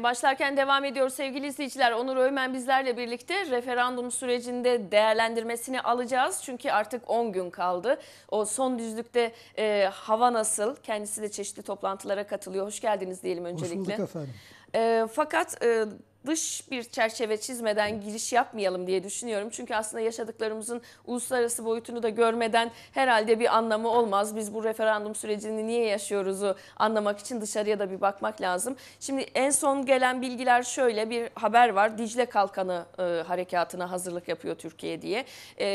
Konuşmaya başlarken devam ediyor sevgili izleyiciler. Onur Öğmen bizlerle birlikte referandum sürecinde değerlendirmesini alacağız. Çünkü artık 10 gün kaldı. O son düzlükte e, hava nasıl? Kendisi de çeşitli toplantılara katılıyor. Hoş geldiniz diyelim öncelikle. Hoş bulduk efendim. E, fakat... E, dış bir çerçeve çizmeden giriş yapmayalım diye düşünüyorum. Çünkü aslında yaşadıklarımızın uluslararası boyutunu da görmeden herhalde bir anlamı olmaz. Biz bu referandum sürecini niye yaşıyoruzu anlamak için dışarıya da bir bakmak lazım. Şimdi en son gelen bilgiler şöyle bir haber var. Dicle Kalkanı e, harekatına hazırlık yapıyor Türkiye diye. E,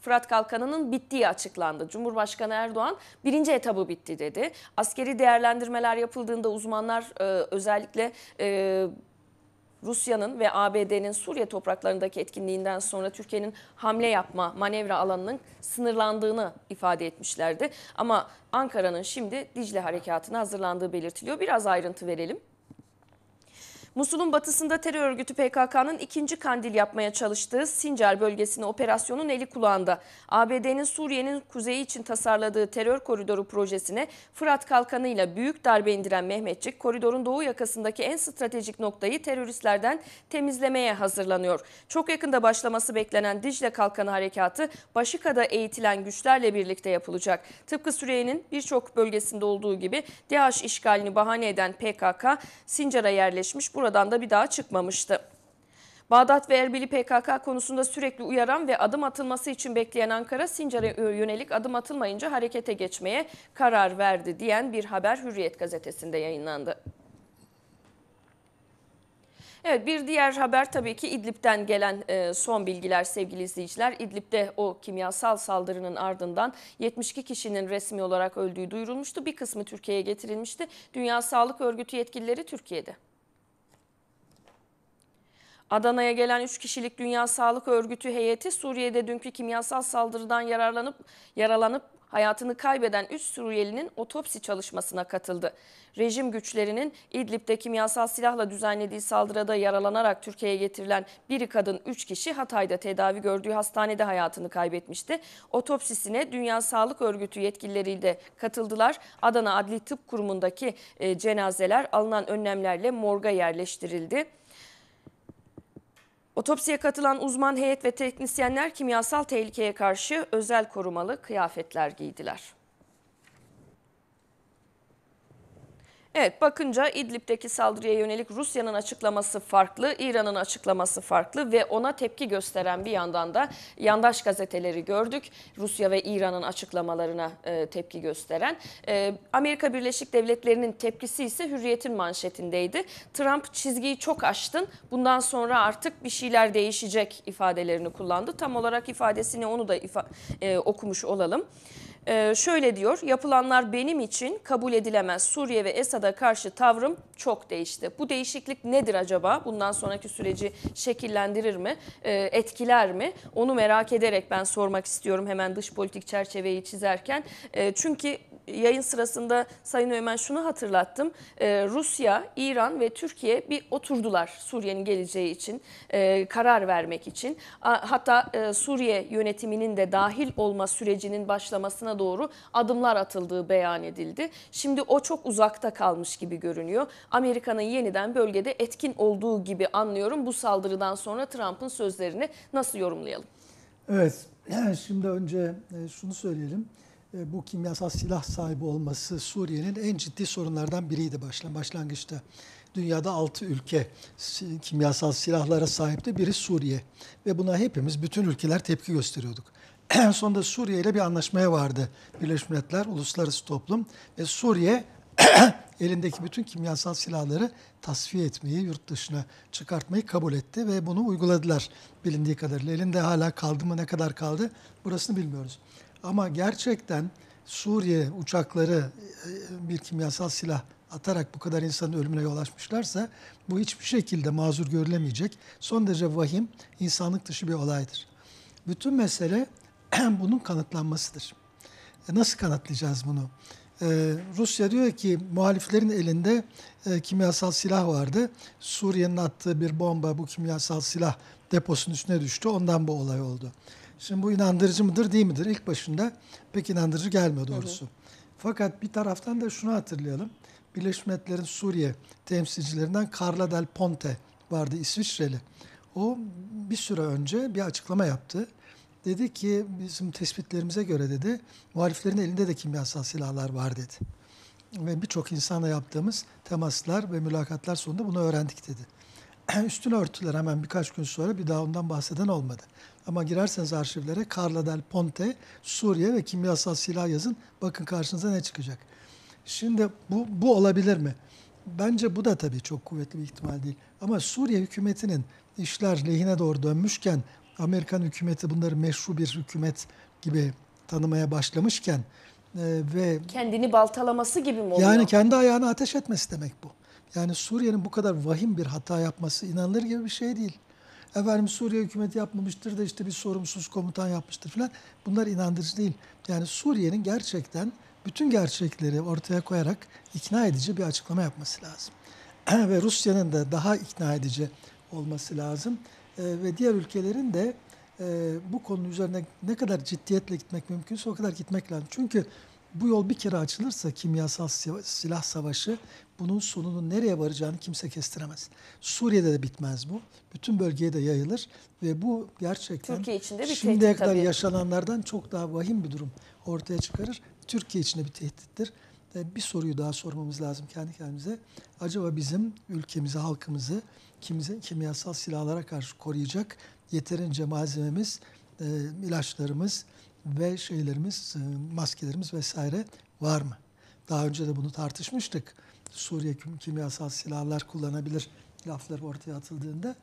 Fırat Kalkanı'nın bittiği açıklandı. Cumhurbaşkanı Erdoğan birinci etabı bitti dedi. Askeri değerlendirmeler yapıldığında uzmanlar e, özellikle e, Rusya'nın ve ABD'nin Suriye topraklarındaki etkinliğinden sonra Türkiye'nin hamle yapma manevra alanının sınırlandığını ifade etmişlerdi. Ama Ankara'nın şimdi Dicle harekatına hazırlandığı belirtiliyor. Biraz ayrıntı verelim. Musul'un batısında terör örgütü PKK'nın ikinci kandil yapmaya çalıştığı Sincar bölgesine operasyonun eli kulağında. ABD'nin Suriye'nin kuzeyi için tasarladığı terör koridoru projesine Fırat Kalkanı ile büyük darbe indiren Mehmetçik, koridorun doğu yakasındaki en stratejik noktayı teröristlerden temizlemeye hazırlanıyor. Çok yakında başlaması beklenen Dicle Kalkanı Harekatı, Başika'da eğitilen güçlerle birlikte yapılacak. Tıpkı Suriye'nin birçok bölgesinde olduğu gibi DAEŞ işgalini bahane eden PKK, Sincar'a yerleşmiş, burada oradan da bir daha çıkmamıştı. Bağdat ve Erbil'i PKK konusunda sürekli uyaran ve adım atılması için bekleyen Ankara Sincar'a yönelik adım atılmayınca harekete geçmeye karar verdi diyen bir haber Hürriyet gazetesinde yayınlandı. Evet bir diğer haber tabii ki İdlib'den gelen e, son bilgiler sevgili izleyiciler. İdlib'de o kimyasal saldırının ardından 72 kişinin resmi olarak öldüğü duyurulmuştu. Bir kısmı Türkiye'ye getirilmişti. Dünya Sağlık Örgütü yetkilileri Türkiye'de. Adana'ya gelen 3 kişilik Dünya Sağlık Örgütü heyeti Suriye'de dünkü kimyasal saldırıdan yararlanıp yaralanıp hayatını kaybeden 3 Suriyelinin otopsi çalışmasına katıldı. Rejim güçlerinin İdlib'de kimyasal silahla düzenlediği saldırıda yaralanarak Türkiye'ye getirilen biri kadın 3 kişi Hatay'da tedavi gördüğü hastanede hayatını kaybetmişti. Otopsisine Dünya Sağlık Örgütü yetkilileri de katıldılar. Adana Adli Tıp Kurumu'ndaki e, cenazeler alınan önlemlerle morga yerleştirildi. Otopsiye katılan uzman heyet ve teknisyenler kimyasal tehlikeye karşı özel korumalı kıyafetler giydiler. Evet bakınca İdlib'deki saldırıya yönelik Rusya'nın açıklaması farklı, İran'ın açıklaması farklı ve ona tepki gösteren bir yandan da yandaş gazeteleri gördük. Rusya ve İran'ın açıklamalarına e, tepki gösteren. E, Amerika Birleşik Devletleri'nin tepkisi ise Hürriyet'in manşetindeydi. Trump çizgiyi çok aştın, bundan sonra artık bir şeyler değişecek ifadelerini kullandı. Tam olarak ifadesini onu da ifa e, okumuş olalım. Ee, şöyle diyor, yapılanlar benim için kabul edilemez. Suriye ve Esad'a karşı tavrım çok değişti. Bu değişiklik nedir acaba? Bundan sonraki süreci şekillendirir mi? Ee, etkiler mi? Onu merak ederek ben sormak istiyorum hemen dış politik çerçeveyi çizerken. Ee, çünkü yayın sırasında Sayın Ömen şunu hatırlattım. Ee, Rusya, İran ve Türkiye bir oturdular Suriye'nin geleceği için, e, karar vermek için. A, hatta e, Suriye yönetiminin de dahil olma sürecinin başlamasına doğru adımlar atıldığı beyan edildi. Şimdi o çok uzakta kalmış gibi görünüyor. Amerika'nın yeniden bölgede etkin olduğu gibi anlıyorum. Bu saldırıdan sonra Trump'ın sözlerini nasıl yorumlayalım? Evet, şimdi önce e, şunu söyleyelim. E, bu kimyasal silah sahibi olması Suriye'nin en ciddi sorunlardan biriydi başlangıçta. Dünyada altı ülke kimyasal silahlara sahipti. Biri Suriye ve buna hepimiz bütün ülkeler tepki gösteriyorduk. En sonunda Suriye ile bir anlaşmaya vardı Birleşmiş Milletler, uluslararası toplum ve Suriye elindeki bütün kimyasal silahları tasfiye etmeyi, yurt dışına çıkartmayı kabul etti ve bunu uyguladılar bilindiği kadarıyla. Elinde hala kaldı mı ne kadar kaldı burasını bilmiyoruz. Ama gerçekten Suriye uçakları e, bir kimyasal silah atarak bu kadar insanın ölümüne yol açmışlarsa bu hiçbir şekilde mazur görülemeyecek. Son derece vahim, insanlık dışı bir olaydır. Bütün mesele bunun kanıtlanmasıdır. E, nasıl kanıtlayacağız bunu? Ee, Rusya diyor ki muhaliflerin elinde e, kimyasal silah vardı. Suriye'nin attığı bir bomba bu kimyasal silah deposunun üstüne düştü. Ondan bu olay oldu. Şimdi bu inandırıcı mıdır değil midir? İlk başında pek inandırıcı gelmiyor doğrusu. Hı Fakat bir taraftan da şunu hatırlayalım. Birleşmiş Milletler'in Suriye temsilcilerinden Carla Del Ponte vardı İsviçreli. O bir süre önce bir açıklama yaptı. Dedi ki bizim tespitlerimize göre dedi muhaliflerin elinde de kimyasal silahlar var dedi. Ve birçok insanla yaptığımız temaslar ve mülakatlar sonunda bunu öğrendik dedi. üstüne örtüler hemen birkaç gün sonra bir daha ondan bahseden olmadı. Ama girerseniz arşivlere Carla Del Ponte, Suriye ve kimyasal silah yazın. Bakın karşınıza ne çıkacak. Şimdi bu, bu olabilir mi? Bence bu da tabii çok kuvvetli bir ihtimal değil. Ama Suriye hükümetinin işler lehine doğru dönmüşken Amerikan hükümeti bunları meşru bir hükümet gibi tanımaya başlamışken e, ve kendini baltalaması gibi mi oluyor? Yani kendi ayağını ateş etmesi demek bu. Yani Suriye'nin bu kadar vahim bir hata yapması inanılır gibi bir şey değil. Efendim Suriye hükümeti yapmamıştır da işte bir sorumsuz komutan yapmıştır falan. Bunlar inandırıcı değil. Yani Suriye'nin gerçekten bütün gerçekleri ortaya koyarak ikna edici bir açıklama yapması lazım. ve Rusya'nın da daha ikna edici olması lazım. E, ve diğer ülkelerin de e, bu konu üzerine ne kadar ciddiyetle gitmek mümkünse o kadar gitmek lazım. Çünkü bu yol bir kere açılırsa kimyasal silah savaşı bunun sonunun nereye varacağını kimse kestiremez. Suriye'de de bitmez bu. Bütün bölgeye de yayılır ve bu gerçekten Türkiye içinde bir şimdiye kadar tabii. yaşananlardan çok daha vahim bir durum ortaya çıkarır. Türkiye içinde bir tehdittir. Bir soruyu daha sormamız lazım kendi kendimize. Acaba bizim ülkemizi, halkımızı kimse, kimyasal silahlara karşı koruyacak yeterince malzememiz, e, ilaçlarımız, ve şeylerimiz, e, maskelerimiz vesaire var mı? Daha önce de bunu tartışmıştık. Suriye kimyasal silahlar kullanabilir lafları ortaya atıldığında.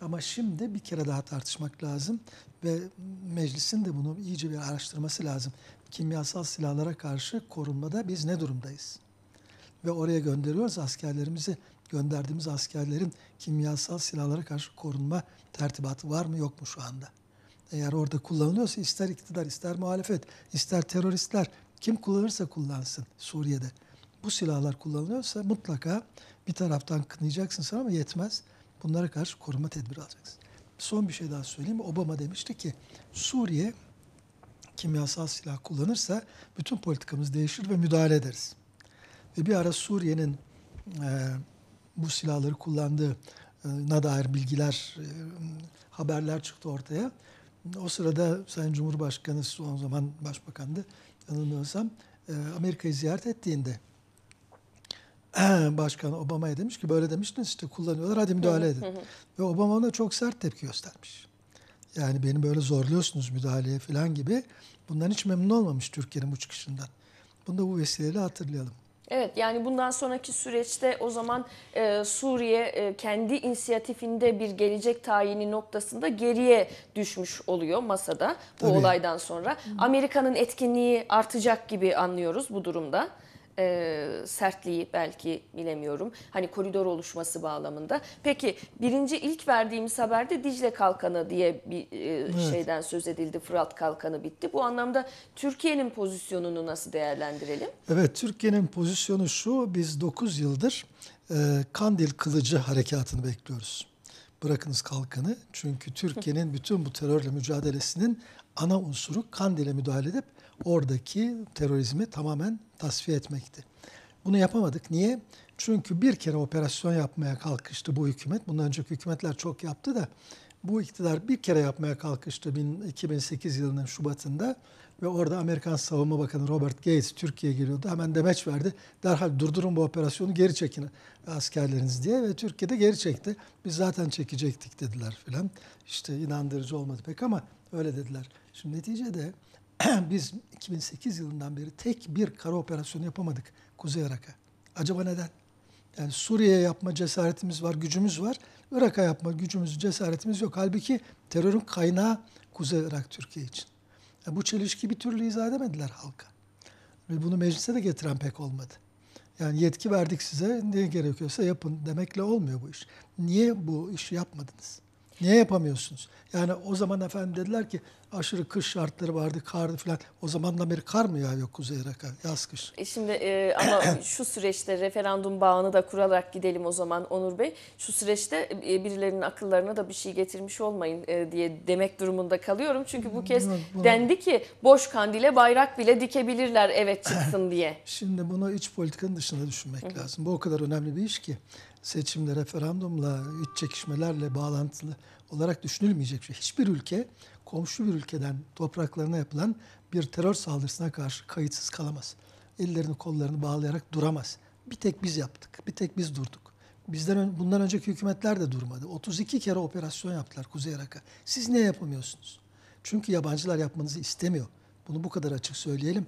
Ama şimdi bir kere daha tartışmak lazım ve meclisin de bunu iyice bir araştırması lazım. Kimyasal silahlara karşı korunmada biz ne durumdayız? Ve oraya gönderiyoruz askerlerimizi. Gönderdiğimiz askerlerin kimyasal silahlara karşı korunma tertibatı var mı yok mu şu anda? eğer orada kullanılıyorsa ister iktidar, ister muhalefet, ister teröristler kim kullanırsa kullansın Suriye'de bu silahlar kullanılıyorsa mutlaka bir taraftan kınayacaksın sana, ama yetmez. Bunlara karşı koruma tedbiri alacaksın. Son bir şey daha söyleyeyim. Obama demişti ki Suriye kimyasal silah kullanırsa bütün politikamız değişir ve müdahale ederiz. Ve bir ara Suriye'nin e, bu silahları kullandığına dair bilgiler, e, haberler çıktı ortaya. O sırada Sayın Cumhurbaşkanı son zaman başbakandı yanılmıyorsam e, Amerika'yı ziyaret ettiğinde Başkan Obama'ya demiş ki böyle demiştiniz işte kullanıyorlar hadi müdahale edin. Ve Obama ona çok sert tepki göstermiş. Yani beni böyle zorluyorsunuz müdahaleye falan gibi. Bundan hiç memnun olmamış Türkiye'nin bu çıkışından. Bunu da bu vesileyle hatırlayalım. Evet yani bundan sonraki süreçte o zaman e, Suriye e, kendi inisiyatifinde bir gelecek tayini noktasında geriye düşmüş oluyor masada bu Tabii. olaydan sonra. Amerika'nın etkinliği artacak gibi anlıyoruz bu durumda e, sertliği belki bilemiyorum. Hani koridor oluşması bağlamında. Peki birinci ilk verdiğimiz haberde Dicle Kalkanı diye bir e, evet. şeyden söz edildi. Fırat Kalkanı bitti. Bu anlamda Türkiye'nin pozisyonunu nasıl değerlendirelim? Evet Türkiye'nin pozisyonu şu biz 9 yıldır e, Kandil Kılıcı Harekatı'nı bekliyoruz. Bırakınız kalkanı çünkü Türkiye'nin bütün bu terörle mücadelesinin ana unsuru Kandil'e müdahale edip oradaki terörizmi tamamen tasfiye etmekti. Bunu yapamadık. Niye? Çünkü bir kere operasyon yapmaya kalkıştı bu hükümet. Bundan önceki hükümetler çok yaptı da bu iktidar bir kere yapmaya kalkıştı 2008 yılının Şubat'ında ve orada Amerikan Savunma Bakanı Robert Gates Türkiye'ye geliyordu. Hemen demeç verdi. Derhal durdurun bu operasyonu geri çekin askerleriniz diye ve Türkiye'de geri çekti. Biz zaten çekecektik dediler filan. İşte inandırıcı olmadı pek ama öyle dediler. Şimdi neticede biz 2008 yılından beri tek bir kara operasyonu yapamadık Kuzey Irak'a. Acaba neden? Yani Suriye'ye yapma cesaretimiz var, gücümüz var. Irak'a yapma gücümüz, cesaretimiz yok. Halbuki terörün kaynağı Kuzey Irak Türkiye için. Yani bu çelişki bir türlü izah edemediler halka. Ve bunu meclise de getiren pek olmadı. Yani yetki verdik size, ne gerekiyorsa yapın demekle olmuyor bu iş. Niye bu işi yapmadınız? Niye yapamıyorsunuz? Yani o zaman efendim dediler ki aşırı kış şartları vardı, kardı falan. O zamandan beri kar mı ya yok Kuzey Irak'a yaz kış? E şimdi e, ama şu süreçte referandum bağını da kurarak gidelim o zaman Onur Bey. Şu süreçte e, birilerinin akıllarına da bir şey getirmiş olmayın e, diye demek durumunda kalıyorum. Çünkü bu kez bunu, dendi ki boş kandile bayrak bile dikebilirler evet çıksın diye. Şimdi bunu iç politikanın dışında düşünmek lazım. Bu o kadar önemli bir iş ki seçimle, referandumla, iç çekişmelerle bağlantılı olarak düşünülmeyecek şey. Hiçbir ülke komşu bir ülkeden topraklarına yapılan bir terör saldırısına karşı kayıtsız kalamaz. Ellerini kollarını bağlayarak duramaz. Bir tek biz yaptık, bir tek biz durduk. Bizden ön, bundan önceki hükümetler de durmadı. 32 kere operasyon yaptılar Kuzey Irak'a. Siz niye yapamıyorsunuz? Çünkü yabancılar yapmanızı istemiyor. Bunu bu kadar açık söyleyelim.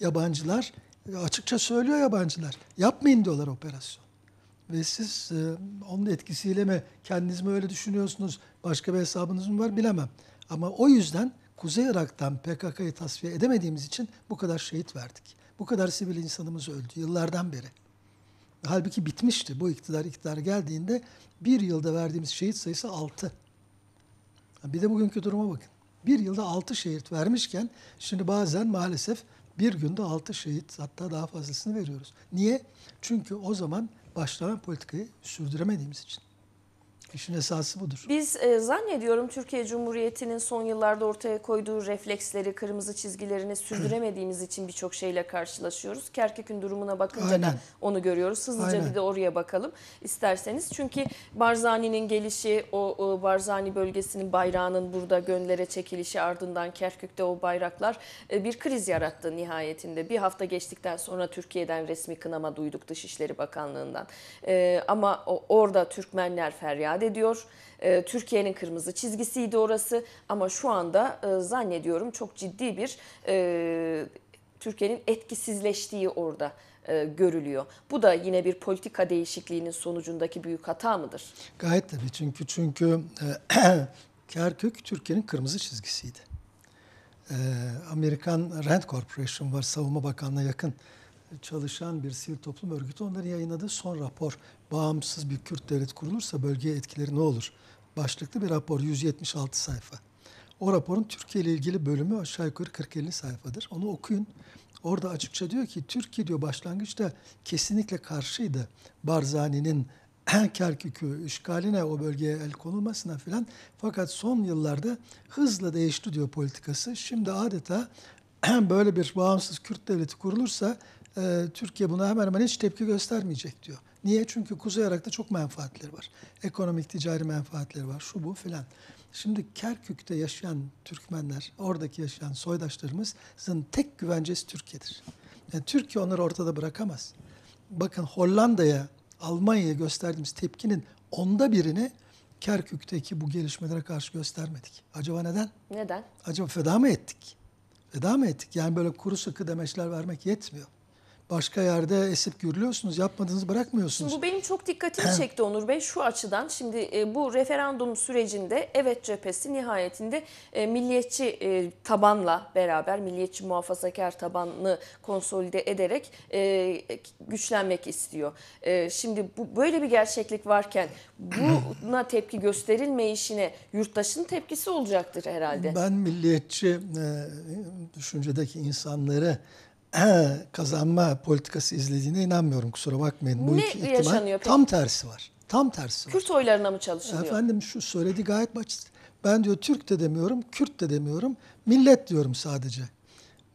Yabancılar açıkça söylüyor yabancılar. Yapmayın diyorlar operasyon ve siz e, onun etkisiyle mi kendiniz mi öyle düşünüyorsunuz, başka bir hesabınız mı var bilemem. Ama o yüzden Kuzey Irak'tan PKK'yı tasfiye edemediğimiz için bu kadar şehit verdik. Bu kadar sivil insanımız öldü yıllardan beri. Halbuki bitmişti bu iktidar iktidar geldiğinde bir yılda verdiğimiz şehit sayısı 6. Bir de bugünkü duruma bakın. Bir yılda 6 şehit vermişken şimdi bazen maalesef bir günde 6 şehit hatta daha fazlasını veriyoruz. Niye? Çünkü o zaman başlanan politikayı sürdüremediğimiz için. İşin esası budur. Biz e, zannediyorum Türkiye Cumhuriyeti'nin son yıllarda ortaya koyduğu refleksleri, kırmızı çizgilerini sürdüremediğimiz için birçok şeyle karşılaşıyoruz. Kerkek'ün durumuna bakınca Aynen. onu görüyoruz. Hızlıca Aynen. bir de oraya bakalım isterseniz. Çünkü Barzani'nin gelişi, o, o Barzani bölgesinin bayrağının burada gönlere çekilişi ardından Kerkük'te o bayraklar e, bir kriz yarattı nihayetinde. Bir hafta geçtikten sonra Türkiye'den resmi kınama duyduk Dışişleri Bakanlığı'ndan. E, ama o, orada Türkmenler feryat ediyor. Ee, Türkiye'nin kırmızı çizgisiydi orası ama şu anda e, zannediyorum çok ciddi bir e, Türkiye'nin etkisizleştiği orada e, görülüyor. Bu da yine bir politika değişikliğinin sonucundaki büyük hata mıdır? Gayet tabii çünkü çünkü e, Kerkük Türkiye'nin kırmızı çizgisiydi. Amerikan Rand Corporation var savunma bakanına yakın çalışan bir sivil toplum örgütü onları yayınladı. son rapor. Bağımsız bir Kürt devlet kurulursa bölgeye etkileri ne olur? Başlıklı bir rapor 176 sayfa. O raporun Türkiye ile ilgili bölümü aşağı yukarı 40-50 sayfadır. Onu okuyun. Orada açıkça diyor ki Türkiye diyor başlangıçta kesinlikle karşıydı. Barzani'nin Kerkük'ü işgaline o bölgeye el konulmasına filan. Fakat son yıllarda hızla değişti diyor politikası. Şimdi adeta böyle bir bağımsız Kürt devleti kurulursa e, Türkiye buna hemen hemen hiç tepki göstermeyecek diyor. Niye? Çünkü Kuzey Irak'ta çok menfaatleri var. Ekonomik, ticari menfaatleri var. Şu bu filan. Şimdi Kerkük'te yaşayan Türkmenler, oradaki yaşayan soydaşlarımızın tek güvencesi Türkiye'dir. Yani Türkiye onları ortada bırakamaz. Bakın Hollanda'ya, Almanya'ya gösterdiğimiz tepkinin onda birini Kerkük'teki bu gelişmelere karşı göstermedik. Acaba neden? Neden? Acaba feda mı ettik? Feda mı ettik? Yani böyle kuru sıkı demeçler vermek yetmiyor başka yerde esip gürlüyorsunuz, yapmadığınızı bırakmıyorsunuz. Şimdi bu benim çok dikkatimi çekti Onur Bey şu açıdan. Şimdi e, bu referandum sürecinde evet cephesi nihayetinde e, milliyetçi e, tabanla beraber, milliyetçi muhafazakar tabanını konsolide ederek e, güçlenmek istiyor. E, şimdi bu böyle bir gerçeklik varken buna tepki gösterilmeyişine yurttaşın tepkisi olacaktır herhalde. Ben milliyetçi e, düşüncedeki insanları kazanma politikası izlediğine inanmıyorum kusura bakmayın. Bu ne iki ihtimal peki? tam tersi var. Tam tersi var. Kürt oylarına mı çalışılıyor? Efendim şu söyledi gayet basit. Ben diyor Türk de demiyorum, Kürt de demiyorum. Millet diyorum sadece.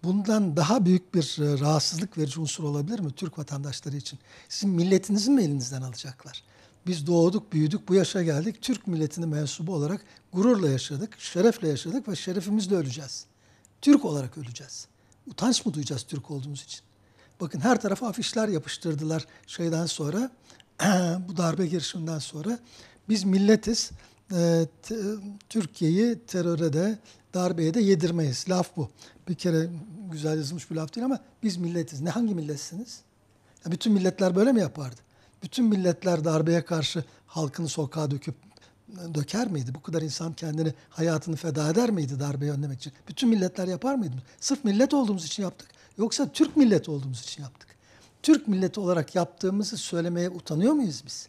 Bundan daha büyük bir e, rahatsızlık verici unsur olabilir mi Türk vatandaşları için? Sizin milletinizi mi elinizden alacaklar? Biz doğduk, büyüdük, bu yaşa geldik. Türk milletinin mensubu olarak gururla yaşadık, şerefle yaşadık ve şerefimizle öleceğiz. Türk olarak öleceğiz utanç mı duyacağız Türk olduğumuz için? Bakın her tarafa afişler yapıştırdılar şeyden sonra, bu darbe girişiminden sonra. Biz milletiz, e, Türkiye'yi teröre de, darbeye de yedirmeyiz. Laf bu. Bir kere güzel yazılmış bir laf değil ama biz milletiz. Ne hangi milletsiniz? Ya bütün milletler böyle mi yapardı? Bütün milletler darbeye karşı halkını sokağa döküp döker miydi? Bu kadar insan kendini, hayatını feda eder miydi darbeyi önlemek için? Bütün milletler yapar mıydı? Sırf millet olduğumuz için yaptık. Yoksa Türk millet olduğumuz için yaptık. Türk milleti olarak yaptığımızı söylemeye utanıyor muyuz biz?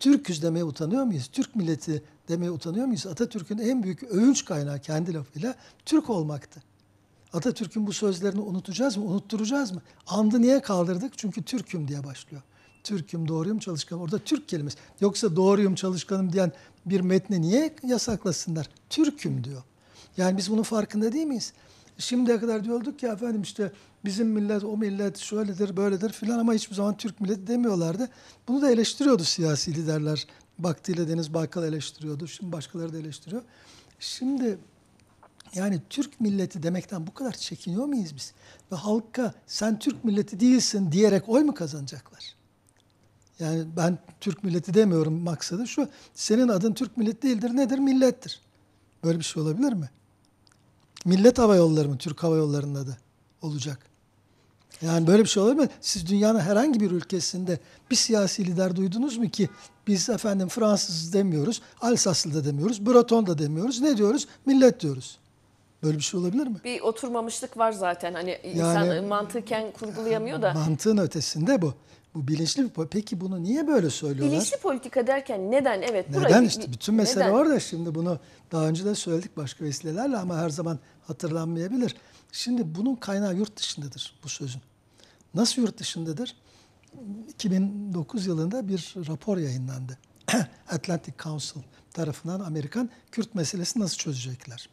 Türküz demeye utanıyor muyuz? Türk milleti demeye utanıyor muyuz? Atatürk'ün en büyük övünç kaynağı kendi lafıyla Türk olmaktı. Atatürk'ün bu sözlerini unutacağız mı, unutturacağız mı? Andı niye kaldırdık? Çünkü Türk'üm diye başlıyor. Türk'üm, doğruyum, çalışkanım. Orada Türk kelimesi. Yoksa doğruyum, çalışkanım diyen bir metni niye yasaklasınlar? Türk'üm diyor. Yani biz bunun farkında değil miyiz? Şimdiye kadar diyorduk ki efendim işte bizim millet o millet şöyledir böyledir filan ama hiçbir zaman Türk milleti demiyorlardı. Bunu da eleştiriyordu siyasi liderler. Vaktiyle Deniz Baykal eleştiriyordu. Şimdi başkaları da eleştiriyor. Şimdi yani Türk milleti demekten bu kadar çekiniyor muyuz biz? Ve halka sen Türk milleti değilsin diyerek oy mu kazanacaklar? Yani ben Türk milleti demiyorum maksadı şu. Senin adın Türk millet değildir. Nedir? Millettir. Böyle bir şey olabilir mi? Millet hava yolları mı? Türk hava yollarının adı olacak. Yani böyle bir şey olabilir mi? Siz dünyanın herhangi bir ülkesinde bir siyasi lider duydunuz mu ki biz efendim Fransız demiyoruz, Alsaslı da demiyoruz, Breton da demiyoruz. Ne diyoruz? Millet diyoruz. Böyle bir şey olabilir mi? Bir oturmamışlık var zaten. Hani yani, insan mantıken kurgulayamıyor da. Mantığın ötesinde bu. Bu bilinçli bir Peki bunu niye böyle söylüyorlar? Bilinçli politika derken neden? Evet. Neden? işte bütün mesele neden? orada. Şimdi bunu daha önce de söyledik başka vesilelerle ama her zaman hatırlanmayabilir. Şimdi bunun kaynağı yurt dışındadır bu sözün. Nasıl yurt dışındadır? 2009 yılında bir rapor yayınlandı. Atlantic Council tarafından Amerikan Kürt meselesi nasıl çözecekler?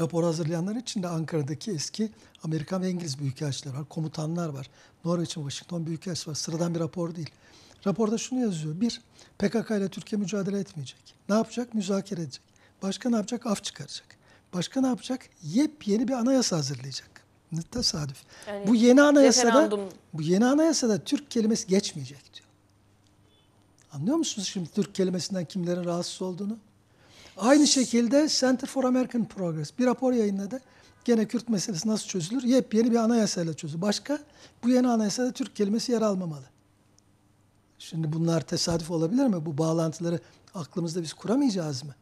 Rapor hazırlayanlar içinde Ankara'daki eski Amerikan ve İngiliz büyükelçiler var, komutanlar var. Norveç'in Washington Büyükelçisi var. Sıradan bir rapor değil. Raporda şunu yazıyor. Bir, PKK ile Türkiye mücadele etmeyecek. Ne yapacak? Müzakere edecek. Başka ne yapacak? Af çıkaracak. Başka ne yapacak? Yepyeni bir anayasa hazırlayacak. Ne tesadüf. Yani bu yeni anayasada bu yeni anayasada Türk kelimesi geçmeyecek diyor. Anlıyor musunuz şimdi Türk kelimesinden kimlerin rahatsız olduğunu? Aynı şekilde Center for American Progress bir rapor yayınladı. Gene Kürt meselesi nasıl çözülür? Yepyeni bir anayasayla çözülür. Başka? Bu yeni anayasada Türk kelimesi yer almamalı. Şimdi bunlar tesadüf olabilir mi? Bu bağlantıları aklımızda biz kuramayacağız mı?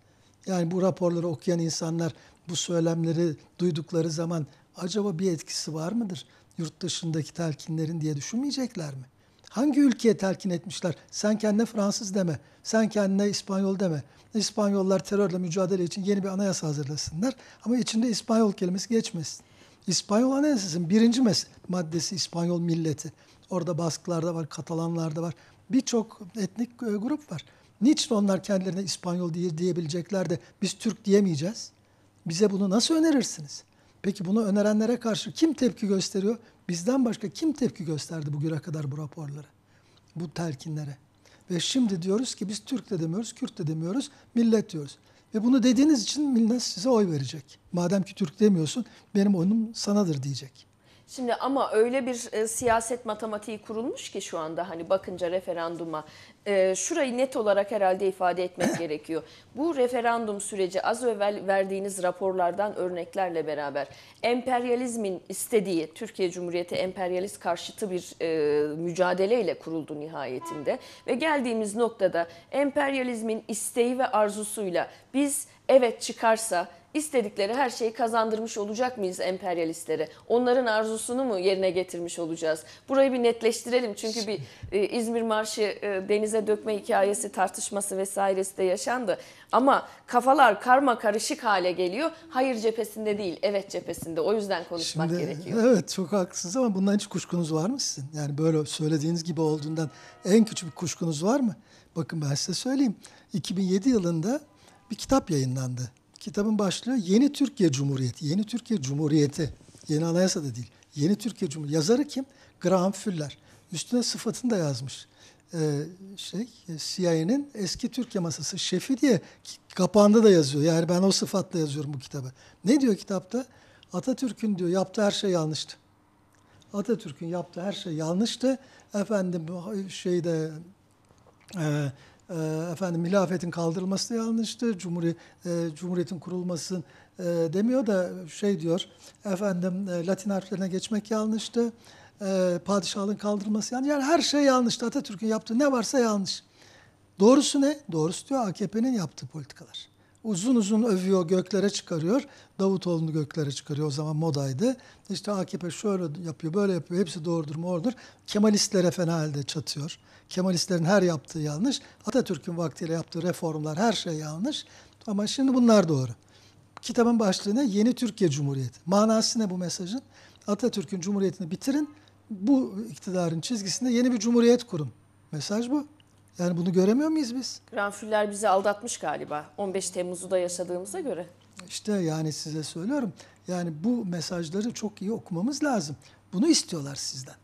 Yani bu raporları okuyan insanlar bu söylemleri duydukları zaman acaba bir etkisi var mıdır? Yurt dışındaki telkinlerin diye düşünmeyecekler mi? Hangi ülkeye telkin etmişler? Sen kendine Fransız deme, sen kendine İspanyol deme. İspanyollar terörle mücadele için yeni bir anayasa hazırlasınlar ama içinde İspanyol kelimesi geçmesin. İspanyol Anayasası'nın birinci maddesi İspanyol milleti. Orada Basklarda var, Katalanlarda var. Birçok etnik e, grup var. Niçin onlar kendilerine İspanyol diye, diyebilecekler de biz Türk diyemeyeceğiz? Bize bunu nasıl önerirsiniz? Peki bunu önerenlere karşı kim tepki gösteriyor? Bizden başka kim tepki gösterdi bugüne kadar bu raporlara, bu telkinlere? Ve şimdi diyoruz ki biz Türk de demiyoruz, Kürt de demiyoruz, millet diyoruz. Ve bunu dediğiniz için millet size oy verecek. Madem ki Türk demiyorsun, benim oyunum sanadır diyecek. Şimdi ama öyle bir e, siyaset matematiği kurulmuş ki şu anda hani bakınca referanduma e, şurayı net olarak herhalde ifade etmek gerekiyor. Bu referandum süreci az evvel verdiğiniz raporlardan örneklerle beraber emperyalizmin istediği Türkiye Cumhuriyeti emperyalist karşıtı bir e, mücadeleyle kuruldu nihayetinde ve geldiğimiz noktada emperyalizmin isteği ve arzusuyla biz evet çıkarsa istedikleri her şeyi kazandırmış olacak mıyız emperyalistlere? Onların arzusunu mu yerine getirmiş olacağız? Burayı bir netleştirelim çünkü bir e, İzmir Marşı e, denize dökme hikayesi tartışması vesairesi de yaşandı. Ama kafalar karma karışık hale geliyor. Hayır cephesinde değil, evet cephesinde. O yüzden konuşmak Şimdi, gerekiyor. Evet çok haklısınız ama bundan hiç kuşkunuz var mı sizin? Yani böyle söylediğiniz gibi olduğundan en küçük bir kuşkunuz var mı? Bakın ben size söyleyeyim. 2007 yılında bir kitap yayınlandı. Kitabın başlığı Yeni Türkiye Cumhuriyeti. Yeni Türkiye Cumhuriyeti. Yeni anayasa da değil. Yeni Türkiye Cumhuriyeti. Yazarı kim? Graham Fuller. Üstüne sıfatını da yazmış. Ee, şey CIA'nin eski Türkiye masası şefi diye kapağında da yazıyor. Yani ben o sıfatla yazıyorum bu kitabı. Ne diyor kitapta? Atatürk'ün diyor yaptığı her şey yanlıştı. Atatürk'ün yaptığı her şey yanlıştı. Efendim şeyde e, ee, efendim hilafetin kaldırılması da yanlıştı, cumhuri e, Cumhuriyet'in kurulmasının e, demiyor da şey diyor, efendim e, Latin harflerine geçmek yanlıştı, e, padişahlığın kaldırılması yanlış. Yani her şey yanlıştı, Atatürk'ün yaptığı ne varsa yanlış. Doğrusu ne? Doğrusu diyor AKP'nin yaptığı politikalar uzun uzun övüyor, göklere çıkarıyor. Davutoğlu'nu göklere çıkarıyor. O zaman modaydı. İşte AKP şöyle yapıyor, böyle yapıyor. Hepsi doğrudur, mordur. Kemalistlere fena halde çatıyor. Kemalistlerin her yaptığı yanlış. Atatürk'ün vaktiyle yaptığı reformlar her şey yanlış. Ama şimdi bunlar doğru. Kitabın başlığı ne? Yeni Türkiye Cumhuriyeti. Manası ne bu mesajın? Atatürk'ün cumhuriyetini bitirin. Bu iktidarın çizgisinde yeni bir cumhuriyet kurun. Mesaj bu. Yani bunu göremiyor muyuz biz? Granfüller bizi aldatmış galiba 15 Temmuz'u da yaşadığımıza göre. İşte yani size söylüyorum. Yani bu mesajları çok iyi okumamız lazım. Bunu istiyorlar sizden.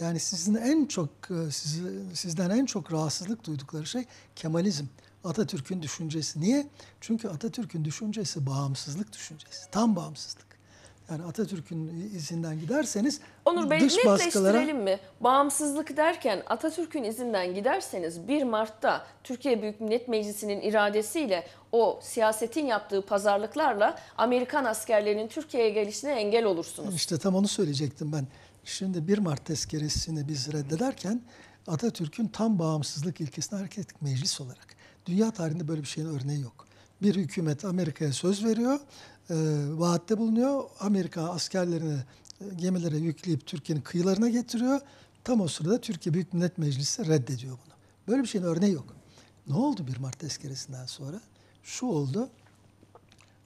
Yani sizin en çok e, sizi, sizden en çok rahatsızlık duydukları şey Kemalizm. Atatürk'ün düşüncesi. Niye? Çünkü Atatürk'ün düşüncesi bağımsızlık düşüncesi. Tam bağımsızlık yani Atatürk'ün izinden giderseniz Onur Bey dış baskılara... mi? Bağımsızlık derken Atatürk'ün izinden giderseniz 1 Mart'ta Türkiye Büyük Millet Meclisi'nin iradesiyle o siyasetin yaptığı pazarlıklarla Amerikan askerlerinin Türkiye'ye gelişine engel olursunuz. İşte tam onu söyleyecektim ben. Şimdi 1 Mart tezkeresini biz reddederken Atatürk'ün tam bağımsızlık ilkesine hareket ettik meclis olarak. Dünya tarihinde böyle bir şeyin örneği yok. Bir hükümet Amerika'ya söz veriyor e, vaatte bulunuyor. Amerika askerlerini e, gemilere yükleyip Türkiye'nin kıyılarına getiriyor. Tam o sırada Türkiye Büyük Millet Meclisi reddediyor bunu. Böyle bir şeyin örneği yok. Ne oldu 1 Mart tezkeresinden sonra? Şu oldu.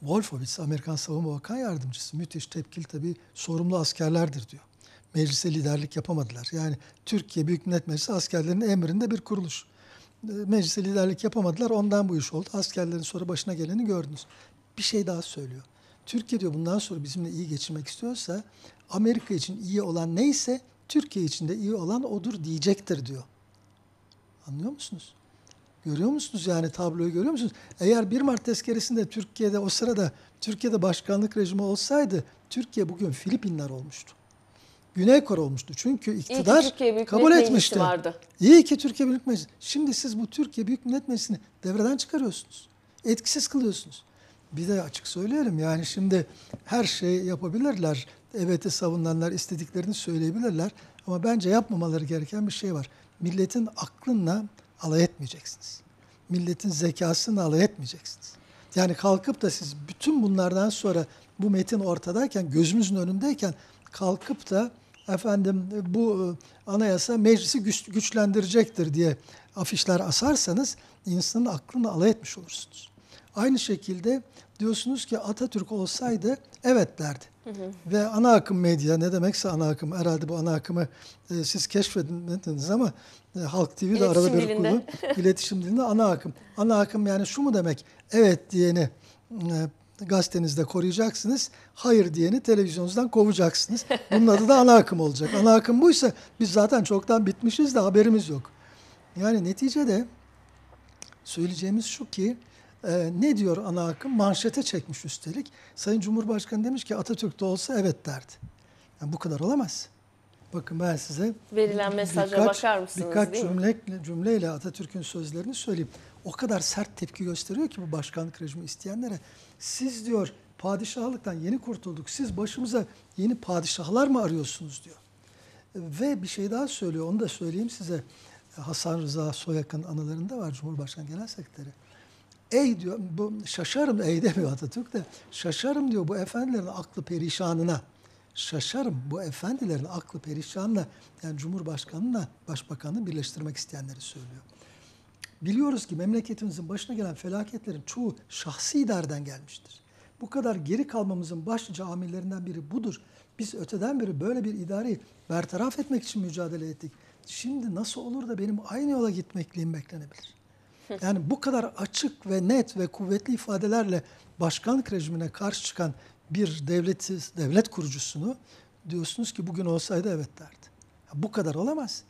Wolfowitz, Amerikan Savunma Bakan Yardımcısı müthiş tepkili tabii sorumlu askerlerdir diyor. Meclise liderlik yapamadılar. Yani Türkiye Büyük Millet Meclisi askerlerinin emrinde bir kuruluş. E, meclise liderlik yapamadılar. Ondan bu iş oldu. Askerlerin sonra başına geleni gördünüz bir şey daha söylüyor. Türkiye diyor bundan sonra bizimle iyi geçirmek istiyorsa Amerika için iyi olan neyse Türkiye için de iyi olan odur diyecektir diyor. Anlıyor musunuz? Görüyor musunuz yani tabloyu görüyor musunuz? Eğer 1 Mart tezkeresinde Türkiye'de o sırada Türkiye'de başkanlık rejimi olsaydı Türkiye bugün Filipinler olmuştu. Güney Kore olmuştu. Çünkü iktidar İyi Türkiye Büyük kabul etmişti. Vardı. İyi ki Türkiye Büyük Millet Meclisi. Şimdi siz bu Türkiye Büyük Millet Meclisi'ni devreden çıkarıyorsunuz. Etkisiz kılıyorsunuz bir de açık söylüyorum yani şimdi her şeyi yapabilirler. Evet'i savunanlar istediklerini söyleyebilirler. Ama bence yapmamaları gereken bir şey var. Milletin aklınla alay etmeyeceksiniz. Milletin zekasını alay etmeyeceksiniz. Yani kalkıp da siz bütün bunlardan sonra bu metin ortadayken, gözümüzün önündeyken kalkıp da efendim bu e, anayasa meclisi güçlendirecektir diye afişler asarsanız insanın aklını alay etmiş olursunuz. Aynı şekilde diyorsunuz ki Atatürk olsaydı evet derdi. Hı hı. Ve ana akım medya ne demekse ana akım herhalde bu ana akımı e, siz keşfediniz ama e, Halk TV de arada bir konu. iletişim dilinde ana akım. Ana akım yani şu mu demek? Evet diyeni e, gazetenizde koruyacaksınız. Hayır diyeni televizyonunuzdan kovacaksınız. Bunun adı da ana akım olacak. Ana akım buysa biz zaten çoktan bitmişiz de haberimiz yok. Yani neticede söyleyeceğimiz şu ki ee, ne diyor ana akım? Manşete çekmiş üstelik. Sayın Cumhurbaşkanı demiş ki Atatürk de olsa evet derdi. Yani bu kadar olamaz. Bakın ben size verilen mesaja birkaç, bakar mısınız? Birkaç değil cümle, cümleyle Atatürk'ün sözlerini söyleyeyim. O kadar sert tepki gösteriyor ki bu başkanlık rejimi isteyenlere. Siz diyor padişahlıktan yeni kurtulduk. Siz başımıza yeni padişahlar mı arıyorsunuz diyor. Ve bir şey daha söylüyor. Onu da söyleyeyim size. Hasan Rıza Soyak'ın anılarında var Cumhurbaşkanı Genel Sekreteri. Ey diyor, bu şaşarım, ey demiyor Atatürk de, şaşarım diyor bu efendilerin aklı perişanına. Şaşarım bu efendilerin aklı perişanına, yani Cumhurbaşkanı'na başbakanı birleştirmek isteyenleri söylüyor. Biliyoruz ki memleketimizin başına gelen felaketlerin çoğu şahsi idareden gelmiştir. Bu kadar geri kalmamızın başlıca amillerinden biri budur. Biz öteden beri böyle bir idareyi bertaraf etmek için mücadele ettik. Şimdi nasıl olur da benim aynı yola gitmekliğim beklenebilir? Yani bu kadar açık ve net ve kuvvetli ifadelerle başkanlık rejimine karşı çıkan bir devleti, devlet kurucusunu diyorsunuz ki bugün olsaydı evet derdi. Ya bu kadar olamaz.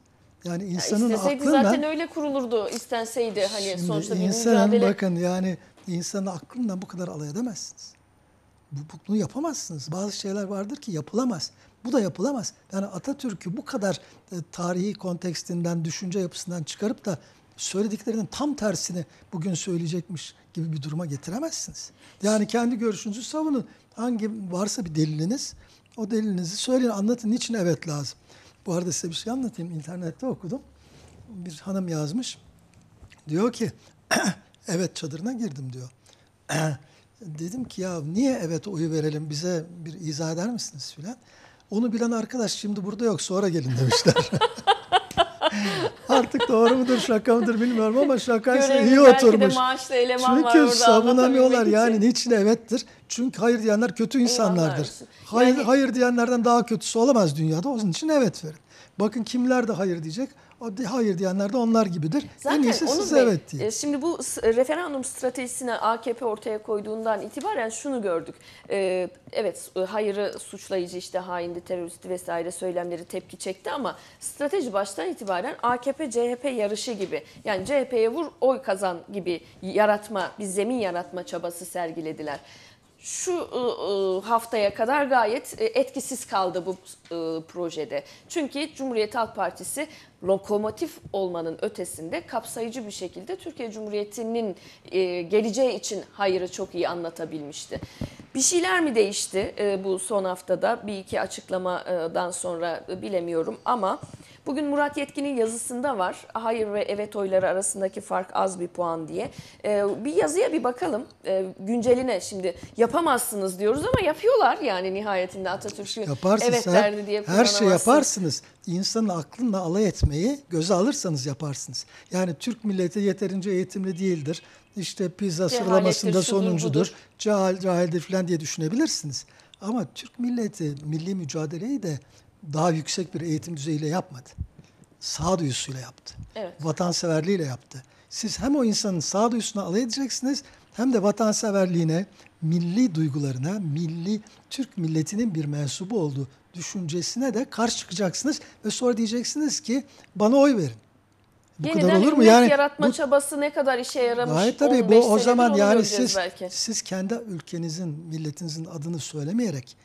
Yani insanın ya aklına... zaten öyle kurulurdu istenseydi hani şimdi sonuçta bir insanın, mücadele... Bakın yani insanın aklından bu kadar alay edemezsiniz. Bunu yapamazsınız. Bazı şeyler vardır ki yapılamaz. Bu da yapılamaz. Yani Atatürk'ü bu kadar e, tarihi kontekstinden, düşünce yapısından çıkarıp da söylediklerinin tam tersini bugün söyleyecekmiş gibi bir duruma getiremezsiniz. Yani kendi görüşünüzü savunun. Hangi varsa bir deliliniz o delilinizi söyleyin anlatın niçin evet lazım. Bu arada size bir şey anlatayım. İnternette okudum. Bir hanım yazmış. Diyor ki evet çadırına girdim diyor. Dedim ki ya niye evet oyu verelim bize bir izah eder misiniz filan. Onu bilen arkadaş şimdi burada yok sonra gelin demişler. Artık doğru mudur şaka mıdır bilmiyorum ama şakaysa iyi oturmuş. Çünkü savunamıyorlar yani niçin evettir. Çünkü hayır diyenler kötü insanlardır. Hayır, yani... hayır diyenlerden daha kötüsü olamaz dünyada. Onun için evet verin. Bakın kimler de hayır diyecek o de, hayır diyenler de onlar gibidir. Zaten en iyisi siz Bey, evet e, deyin. Şimdi bu e, referandum stratejisini AKP ortaya koyduğundan itibaren şunu gördük. E, evet hayırı suçlayıcı işte haindi, teröristi vesaire söylemleri tepki çekti ama strateji baştan itibaren AKP-CHP yarışı gibi. Yani CHP'ye vur oy kazan gibi yaratma, bir zemin yaratma çabası sergilediler şu ıı, ıı, haftaya kadar gayet e, etkisiz kaldı bu ıı, projede. Çünkü Cumhuriyet Halk Partisi lokomotif olmanın ötesinde kapsayıcı bir şekilde Türkiye Cumhuriyeti'nin e, geleceği için hayırı çok iyi anlatabilmişti. Bir şeyler mi değişti e, bu son haftada? Bir iki açıklamadan sonra bilemiyorum ama... Bugün Murat Yetkin'in yazısında var. Hayır ve evet oyları arasındaki fark az bir puan diye. Ee, bir yazıya bir bakalım. Ee, günceline şimdi yapamazsınız diyoruz ama yapıyorlar yani nihayetinde Atatürk'ü Yaparsınız, evet derdi diye Her şey yaparsınız. İnsanın aklını alay etmeyi göze alırsanız yaparsınız. Yani Türk milleti yeterince eğitimli değildir. İşte pizza sıralamasında sonuncudur. Cahil, cahildir falan diye düşünebilirsiniz. Ama Türk milleti milli mücadeleyi de daha yüksek bir eğitim düzeyiyle yapmadı. Sağduyusuyla yaptı. Evet. Vatanseverliğiyle yaptı. Siz hem o insanın sağduyusuna alay edeceksiniz hem de vatanseverliğine, milli duygularına, milli Türk milletinin bir mensubu olduğu düşüncesine de karşı çıkacaksınız ve sonra diyeceksiniz ki bana oy verin. Bu Yeniden kadar olur mu? Yani yaratma bu, çabası ne kadar işe yaramış? Gayet tabii bu o zaman yani siz belki. siz kendi ülkenizin, milletinizin adını söylemeyerek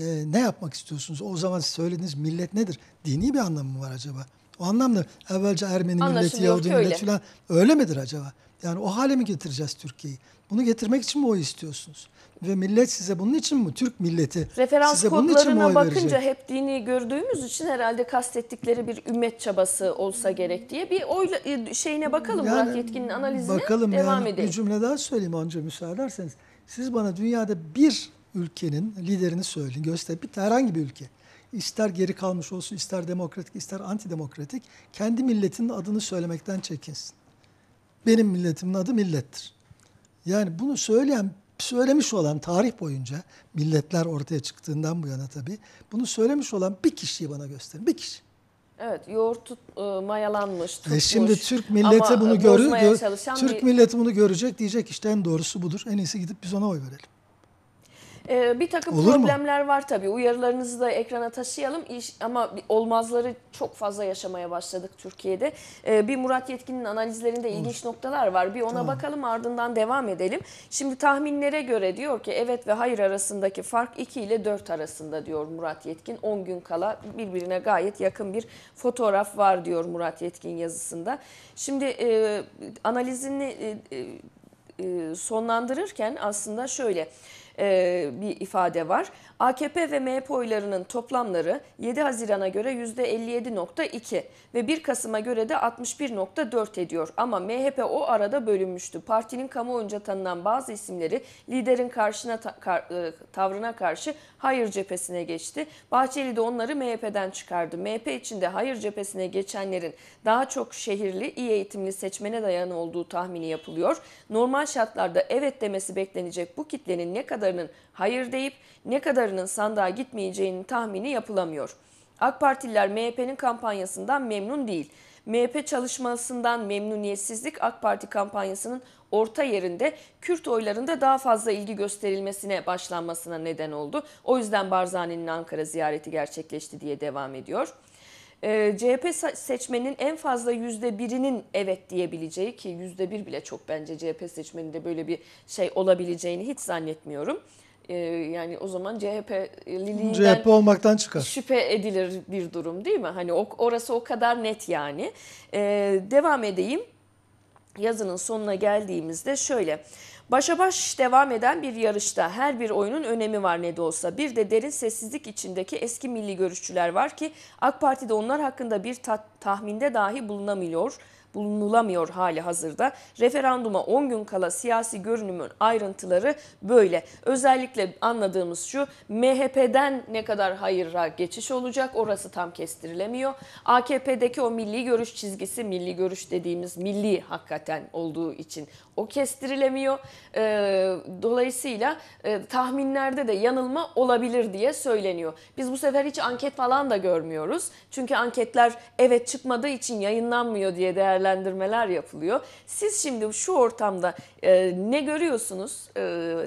e, ne yapmak istiyorsunuz? O zaman söylediğiniz millet nedir? Dini bir anlamı mı var acaba? O anlamda evvelce Ermeni milleti, Yahudi öyle. milleti falan öyle midir acaba? Yani o hale mi getireceğiz Türkiye'yi? Bunu getirmek için mi oy istiyorsunuz? Ve millet size bunun için mi? Türk milleti Referans size bunun için mi oy bakınca verecek? hep dini gördüğümüz için herhalde kastettikleri bir ümmet çabası olsa gerek diye bir oy e, şeyine bakalım yani, Murat Yetkin'in analizine bakalım devam yani, edelim. Bir cümle daha söyleyeyim anca müsaade ederseniz. Siz bana dünyada bir ülkenin liderini söyleyin, göster. Bir herhangi bir ülke. İster geri kalmış olsun, ister demokratik, ister antidemokratik. Kendi milletinin adını söylemekten çekinsin. Benim milletimin adı millettir. Yani bunu söyleyen, söylemiş olan tarih boyunca, milletler ortaya çıktığından bu yana tabii, bunu söylemiş olan bir kişiyi bana gösterin. Bir kişi. Evet, yoğurt tut, mayalanmış, e, tutmuş. E şimdi Türk milleti bunu görür, Türk bir... milleti bunu görecek diyecek işte en doğrusu budur. En iyisi gidip biz ona oy verelim. Ee, bir takım Olur problemler mu? var tabii. Uyarılarınızı da ekrana taşıyalım. İş, ama olmazları çok fazla yaşamaya başladık Türkiye'de. Ee, bir Murat Yetkin'in analizlerinde Olur. ilginç noktalar var. Bir ona tamam. bakalım ardından devam edelim. Şimdi tahminlere göre diyor ki evet ve hayır arasındaki fark 2 ile 4 arasında diyor Murat Yetkin. 10 gün kala birbirine gayet yakın bir fotoğraf var diyor Murat Yetkin yazısında. Şimdi e, analizini e, e, e sonlandırırken aslında şöyle bir ifade var. AKP ve MHP oylarının toplamları 7 Haziran'a göre %57.2 ve 1 Kasım'a göre de 61.4 ediyor. Ama MHP o arada bölünmüştü. Partinin kamuoyunca tanınan bazı isimleri liderin karşına kar, e, tavrına karşı hayır cephesine geçti. Bahçeli de onları MHP'den çıkardı. MHP içinde hayır cephesine geçenlerin daha çok şehirli, iyi eğitimli seçmene dayanı olduğu tahmini yapılıyor. Normal şartlarda evet demesi beklenecek bu kitlenin ne kadarının hayır deyip ne kadarının sandığa gitmeyeceğinin tahmini yapılamıyor. AK Partililer MHP'nin kampanyasından memnun değil. MHP çalışmasından memnuniyetsizlik AK Parti kampanyasının orta yerinde Kürt oylarında daha fazla ilgi gösterilmesine başlanmasına neden oldu. O yüzden Barzani'nin Ankara ziyareti gerçekleşti diye devam ediyor. E, ee, CHP seçmenin en fazla yüzde birinin evet diyebileceği ki yüzde bir bile çok bence CHP seçmeninde böyle bir şey olabileceğini hiç zannetmiyorum. E, yani o zaman CHP'liliğinden CHP olmaktan çıkar. şüphe edilir bir durum değil mi? Hani orası o kadar net yani. E, devam edeyim. Yazının sonuna geldiğimizde şöyle. Başa baş devam eden bir yarışta her bir oyunun önemi var ne de olsa. Bir de derin sessizlik içindeki eski milli görüşçüler var ki AK Parti'de onlar hakkında bir ta tahminde dahi bulunamıyor bulunulamıyor hali hazırda. Referanduma 10 gün kala siyasi görünümün ayrıntıları böyle. Özellikle anladığımız şu MHP'den ne kadar hayırra geçiş olacak orası tam kestirilemiyor. AKP'deki o milli görüş çizgisi milli görüş dediğimiz milli hakikaten olduğu için o kestirilemiyor. E, dolayısıyla e, tahminlerde de yanılma olabilir diye söyleniyor. Biz bu sefer hiç anket falan da görmüyoruz. Çünkü anketler evet çıkmadığı için yayınlanmıyor diye değerlendiriyoruz değerlendirmeler yapılıyor. Siz şimdi şu ortamda e, ne görüyorsunuz, e,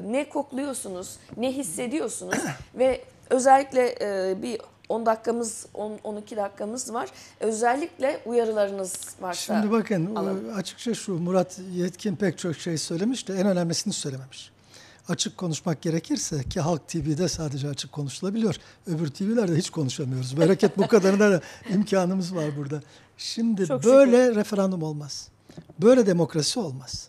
ne kokluyorsunuz, ne hissediyorsunuz ve özellikle e, bir 10 dakikamız, 10, 12 dakikamız var. Özellikle uyarılarınız varsa Şimdi bakın alalım. E, açıkça şu Murat Yetkin pek çok şey söylemiş de en önemlisini söylememiş açık konuşmak gerekirse ki Halk TV'de sadece açık konuşulabiliyor. Öbür TV'lerde hiç konuşamıyoruz. Bereket bu kadarına da imkanımız var burada. Şimdi Çok böyle şükür. referandum olmaz. Böyle demokrasi olmaz.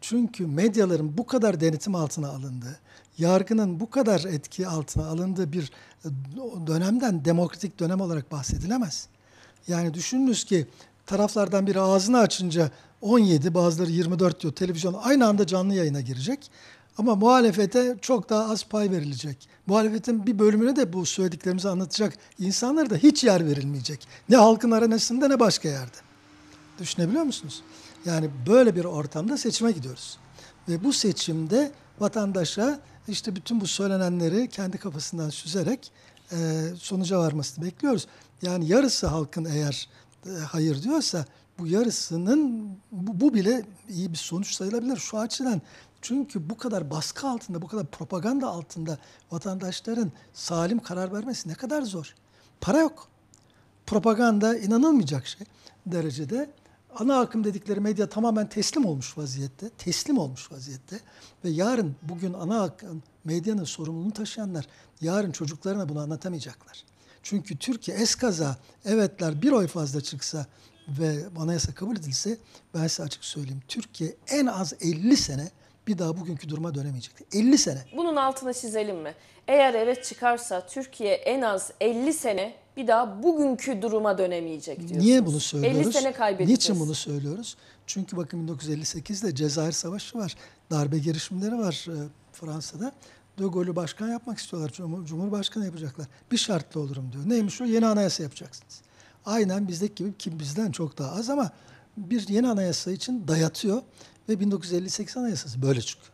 Çünkü medyaların bu kadar denetim altına alındığı, yargının bu kadar etki altına alındığı bir e, dönemden demokratik dönem olarak bahsedilemez. Yani düşününüz ki taraflardan biri ağzını açınca 17 bazıları 24 diyor televizyon aynı anda canlı yayına girecek. Ama muhalefete çok daha az pay verilecek. Muhalefetin bir bölümüne de bu söylediklerimizi anlatacak insanlara da hiç yer verilmeyecek. Ne halkın aranesinde ne başka yerde. Düşünebiliyor musunuz? Yani böyle bir ortamda seçime gidiyoruz. Ve bu seçimde vatandaşa işte bütün bu söylenenleri kendi kafasından süzerek e, sonuca varmasını bekliyoruz. Yani yarısı halkın eğer e, hayır diyorsa bu yarısının bu bile iyi bir sonuç sayılabilir. Şu açıdan çünkü bu kadar baskı altında, bu kadar propaganda altında vatandaşların salim karar vermesi ne kadar zor. Para yok. Propaganda inanılmayacak şey derecede. Ana akım dedikleri medya tamamen teslim olmuş vaziyette. Teslim olmuş vaziyette. Ve yarın bugün ana akım medyanın sorumluluğunu taşıyanlar yarın çocuklarına bunu anlatamayacaklar. Çünkü Türkiye eskaza evetler bir oy fazla çıksa ve anayasa kabul edilse ben size açık söyleyeyim. Türkiye en az 50 sene bir daha bugünkü duruma dönemeyecekti. 50 sene. Bunun altına çizelim mi? Eğer evet çıkarsa Türkiye en az 50 sene bir daha bugünkü duruma dönemeyecek diyorsunuz. Niye bunu söylüyoruz? 50 sene kaybedeceğiz. Niçin bunu söylüyoruz? Çünkü bakın 1958'de Cezayir Savaşı var. Darbe girişimleri var e, Fransa'da. De Gaulle'ü başkan yapmak istiyorlar. Cumhurbaşkanı yapacaklar. Bir şartla olurum diyor. Neymiş o? Yeni anayasa yapacaksınız. Aynen bizdeki gibi ki bizden çok daha az ama bir yeni anayasa için dayatıyor. Ve 1958 Anayasası böyle çıktı.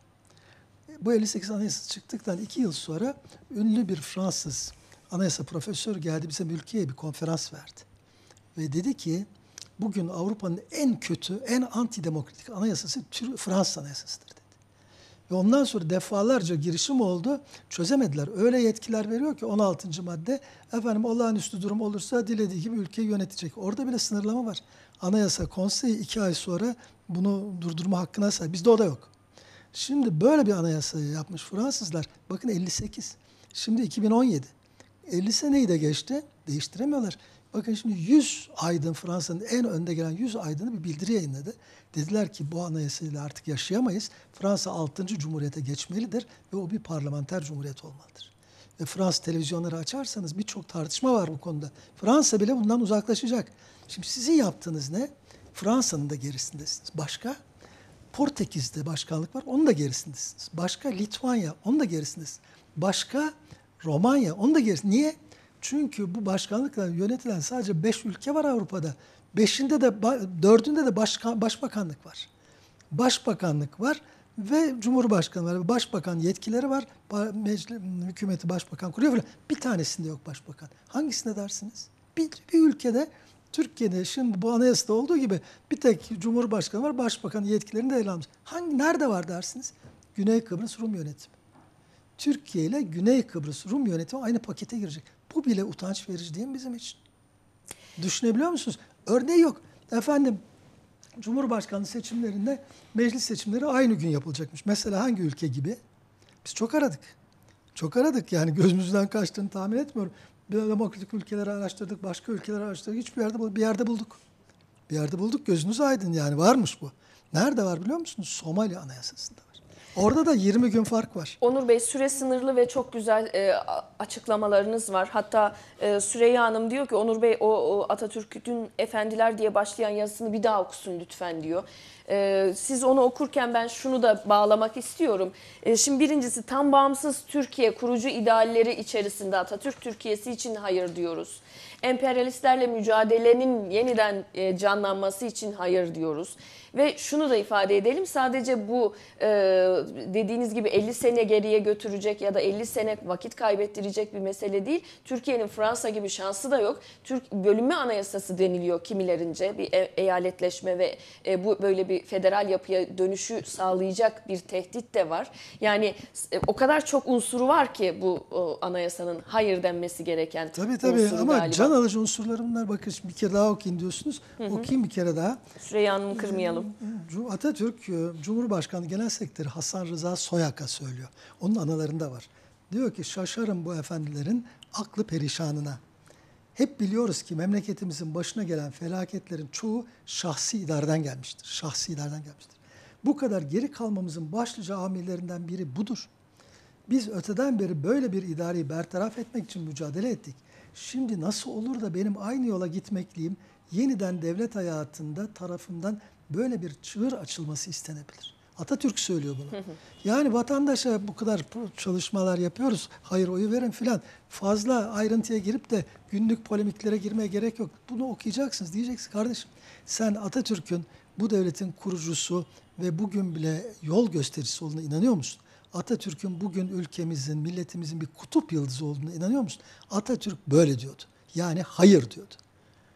Bu 58 Anayasası çıktıktan iki yıl sonra ünlü bir Fransız anayasa profesörü geldi bize ülkeye bir konferans verdi. Ve dedi ki bugün Avrupa'nın en kötü, en antidemokratik anayasası Fransız anayasasıdır dedi. Ve ondan sonra defalarca girişim oldu. Çözemediler. Öyle yetkiler veriyor ki 16. madde efendim olağanüstü durum olursa dilediği gibi ülkeyi yönetecek. Orada bile sınırlama var. Anayasa konseyi iki ay sonra bunu durdurma hakkına sahip. Bizde o da yok. Şimdi böyle bir anayasa yapmış Fransızlar. Bakın 58. Şimdi 2017. 50 seneyi de geçti. Değiştiremiyorlar. Bakın şimdi 100 aydın Fransa'nın en önde gelen 100 aydını bir bildiri yayınladı. Dediler ki bu anayasayla artık yaşayamayız. Fransa 6. Cumhuriyete geçmelidir ve o bir parlamenter cumhuriyet olmalıdır. Ve Fransız televizyonları açarsanız birçok tartışma var bu konuda. Fransa bile bundan uzaklaşacak. Şimdi sizin yaptığınız ne? Fransa'nın da gerisindesiniz. Başka? Portekiz'de başkanlık var. Onun da gerisindesiniz. Başka? Litvanya. Onun da gerisindesiniz. Başka? Romanya. Onun da gerisindesiniz. Niye? Çünkü bu başkanlıkla yönetilen sadece beş ülke var Avrupa'da. Beşinde de, dördünde de başkan, başbakanlık var. Başbakanlık var ve Cumhurbaşkanı var. Başbakan yetkileri var. Meclis, hükümeti başbakan kuruyor falan. Bir tanesinde yok başbakan. Hangisinde dersiniz? Bir, bir ülkede Türkiye'nin şimdi bu anayasada olduğu gibi bir tek Cumhurbaşkanı var, Başbakan yetkilerini de ele almış. Hangi, nerede var dersiniz? Güney Kıbrıs Rum yönetimi. Türkiye ile Güney Kıbrıs Rum yönetimi aynı pakete girecek. Bu bile utanç verici değil mi bizim için? Düşünebiliyor musunuz? Örneği yok. Efendim Cumhurbaşkanlığı seçimlerinde meclis seçimleri aynı gün yapılacakmış. Mesela hangi ülke gibi? Biz çok aradık. Çok aradık yani gözümüzden kaçtığını tahmin etmiyorum demokratik ülkeleri araştırdık, başka ülkeleri araştırdık. Hiçbir yerde bir yerde bulduk. Bir yerde bulduk. Gözünüz aydın yani varmış bu. Nerede var biliyor musunuz? Somali Anayasası'nda var. Orada da 20 gün fark var. Onur Bey süre sınırlı ve çok güzel e, açıklamalarınız var. Hatta e, Süreyya Hanım diyor ki Onur Bey o, o Atatürk'ün efendiler diye başlayan yazısını bir daha okusun lütfen diyor. E, siz onu okurken ben şunu da bağlamak istiyorum. E, şimdi birincisi tam bağımsız Türkiye kurucu idealleri içerisinde Atatürk Türkiye'si için hayır diyoruz. Emperyalistlerle mücadelenin yeniden e, canlanması için hayır diyoruz. Ve şunu da ifade edelim sadece bu e, dediğiniz gibi 50 sene geriye götürecek ya da 50 sene vakit kaybettirecek bir mesele değil. Türkiye'nin Fransa gibi şansı da yok. Türk bölünme anayasası deniliyor kimilerince bir e, eyaletleşme ve e, bu böyle bir bir federal yapıya dönüşü sağlayacak bir tehdit de var. Yani e, o kadar çok unsuru var ki bu anayasanın hayır denmesi gereken Tabii tabii ama galiba. can alıcı unsurlar bunlar. Bakın bir kere daha okuyun diyorsunuz. Hı hı. Okuyayım bir kere daha. Süreyya Hanım'ı kırmayalım. Ee, Atatürk e, Cumhurbaşkanı Genel Sekreteri Hasan Rıza Soyaka söylüyor. Onun analarında var. Diyor ki şaşarım bu efendilerin aklı perişanına. Hep biliyoruz ki memleketimizin başına gelen felaketlerin çoğu şahsi idareden gelmiştir. Şahsi idareden gelmiştir. Bu kadar geri kalmamızın başlıca amirlerinden biri budur. Biz öteden beri böyle bir idareyi bertaraf etmek için mücadele ettik. Şimdi nasıl olur da benim aynı yola gitmekliyim yeniden devlet hayatında tarafından böyle bir çığır açılması istenebilir? Atatürk söylüyor bunu. Yani vatandaşa bu kadar çalışmalar yapıyoruz. Hayır oyu verin filan. Fazla ayrıntıya girip de günlük polemiklere girmeye gerek yok. Bunu okuyacaksınız. Diyeceksin kardeşim sen Atatürk'ün bu devletin kurucusu ve bugün bile yol göstericisi olduğuna inanıyor musun? Atatürk'ün bugün ülkemizin, milletimizin bir kutup yıldızı olduğuna inanıyor musun? Atatürk böyle diyordu. Yani hayır diyordu.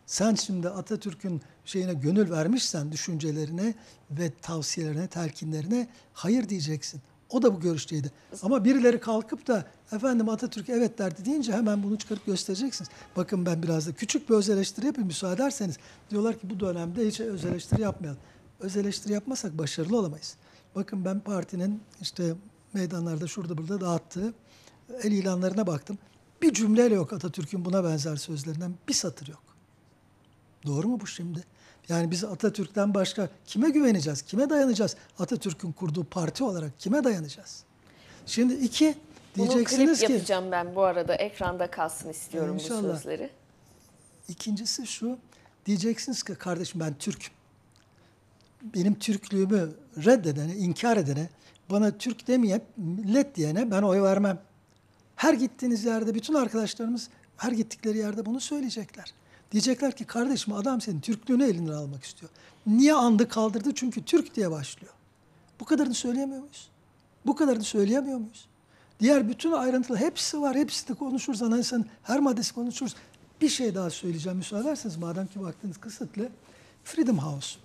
Sen şimdi Atatürk'ün şeyine gönül vermişsen düşüncelerine ve tavsiyelerine, telkinlerine hayır diyeceksin. O da bu görüşteydi. Ama birileri kalkıp da efendim Atatürk evet derdi deyince hemen bunu çıkarıp göstereceksiniz. Bakın ben biraz da küçük bir öz eleştiri yapayım müsaade ederseniz. Diyorlar ki bu dönemde hiç öz eleştiri yapmayalım. Öz eleştiri yapmasak başarılı olamayız. Bakın ben partinin işte meydanlarda şurada burada dağıttığı el ilanlarına baktım. Bir cümleyle yok Atatürk'ün buna benzer sözlerinden bir satır yok. Doğru mu bu şimdi? Yani biz Atatürk'ten başka kime güveneceğiz? Kime dayanacağız? Atatürk'ün kurduğu parti olarak kime dayanacağız? Şimdi iki diyeceksiniz Bunu klip ki... yapacağım ben bu arada. Ekranda kalsın istiyorum inşallah. bu sözleri. İkincisi şu. Diyeceksiniz ki kardeşim ben Türk Benim Türklüğümü reddedene, inkar edene, bana Türk demeyip millet diyene ben oy vermem. Her gittiğiniz yerde bütün arkadaşlarımız her gittikleri yerde bunu söyleyecekler. Diyecekler ki kardeşim adam senin Türklüğünü elinden almak istiyor. Niye andı kaldırdı? Çünkü Türk diye başlıyor. Bu kadarını söyleyemiyor muyuz? Bu kadarını söyleyemiyor muyuz? Diğer bütün ayrıntılı hepsi var. Hepsini konuşuruz. Anayasanın her maddesi konuşuruz. Bir şey daha söyleyeceğim müsaade ederseniz madem ki vaktiniz kısıtlı. Freedom House